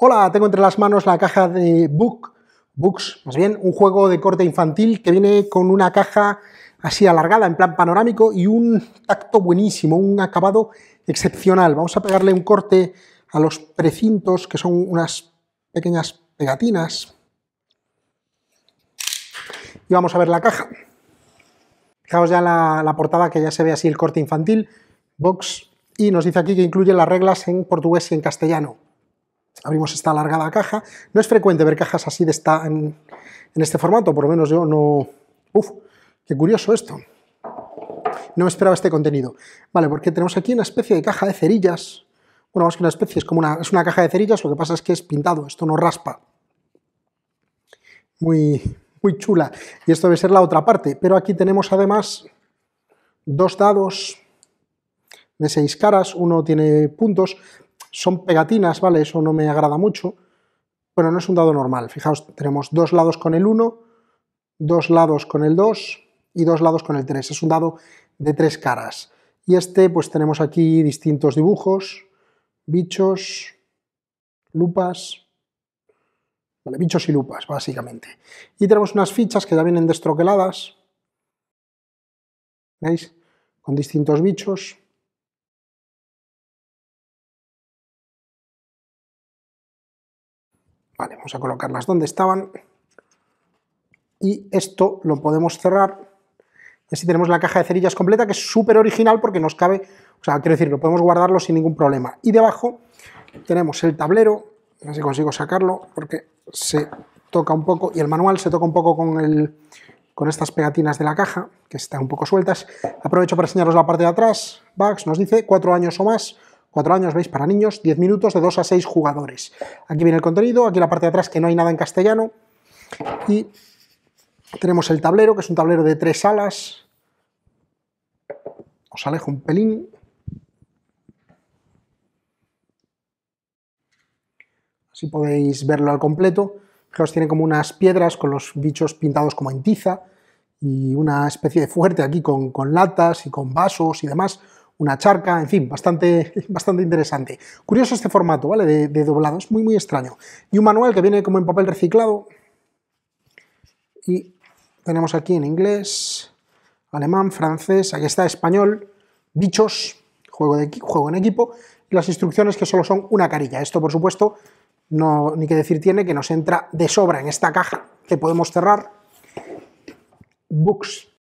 Hola, tengo entre las manos la caja de Book, Books, más bien un juego de corte infantil que viene con una caja así alargada, en plan panorámico, y un tacto buenísimo, un acabado excepcional. Vamos a pegarle un corte a los precintos, que son unas pequeñas pegatinas. Y vamos a ver la caja. Fijaos ya la, la portada, que ya se ve así el corte infantil, box, y nos dice aquí que incluye las reglas en portugués y en castellano abrimos esta alargada caja. No es frecuente ver cajas así de esta, en, este formato, por lo menos yo no... Uf, qué curioso esto. No me esperaba este contenido. Vale, porque tenemos aquí una especie de caja de cerillas. Bueno, más que una especie, es como una, es una caja de cerillas, lo que pasa es que es pintado, esto no raspa. Muy, muy chula. Y esto debe ser la otra parte. Pero aquí tenemos además dos dados de seis caras, uno tiene puntos, son pegatinas, ¿vale? Eso no me agrada mucho, pero no es un dado normal. Fijaos, tenemos dos lados con el 1, dos lados con el 2 y dos lados con el 3. Es un dado de tres caras. Y este, pues tenemos aquí distintos dibujos, bichos, lupas, vale, bichos y lupas, básicamente. Y tenemos unas fichas que ya vienen destroqueladas, ¿veis? Con distintos bichos, Vale, vamos a colocarlas donde estaban. Y esto lo podemos cerrar. Y así tenemos la caja de cerillas completa, que es súper original porque nos cabe, o sea, quiero decir, lo podemos guardarlo sin ningún problema. Y debajo tenemos el tablero, a ver si consigo sacarlo, porque se toca un poco, y el manual se toca un poco con, estas pegatinas de la caja, que están un poco sueltas. Aprovecho para enseñaros la parte de atrás. Bugs nos dice cuatro años o más, 4 años, veis, para niños, 10 minutos de 2 a 6 jugadores. Aquí viene el contenido, aquí la parte de atrás que no hay nada en castellano. Y tenemos el tablero, que es un tablero de tres alas. Os alejo un pelín. Así podéis verlo al completo. Fijaos, tiene como unas piedras con los bichos pintados como en tiza y una especie de fuerte aquí con latas y con vasos y demás una charca, en fin, bastante, bastante interesante. Curioso este formato, ¿vale? De, doblado, es muy, muy extraño. Y un manual que viene como en papel reciclado. Y tenemos aquí en inglés, alemán, francés, aquí está español, bichos, juego, de, juego en equipo, y las instrucciones que solo son una carilla. Esto, por supuesto, no, ni que decir tiene que nos entra de sobra en esta caja que podemos cerrar. Books,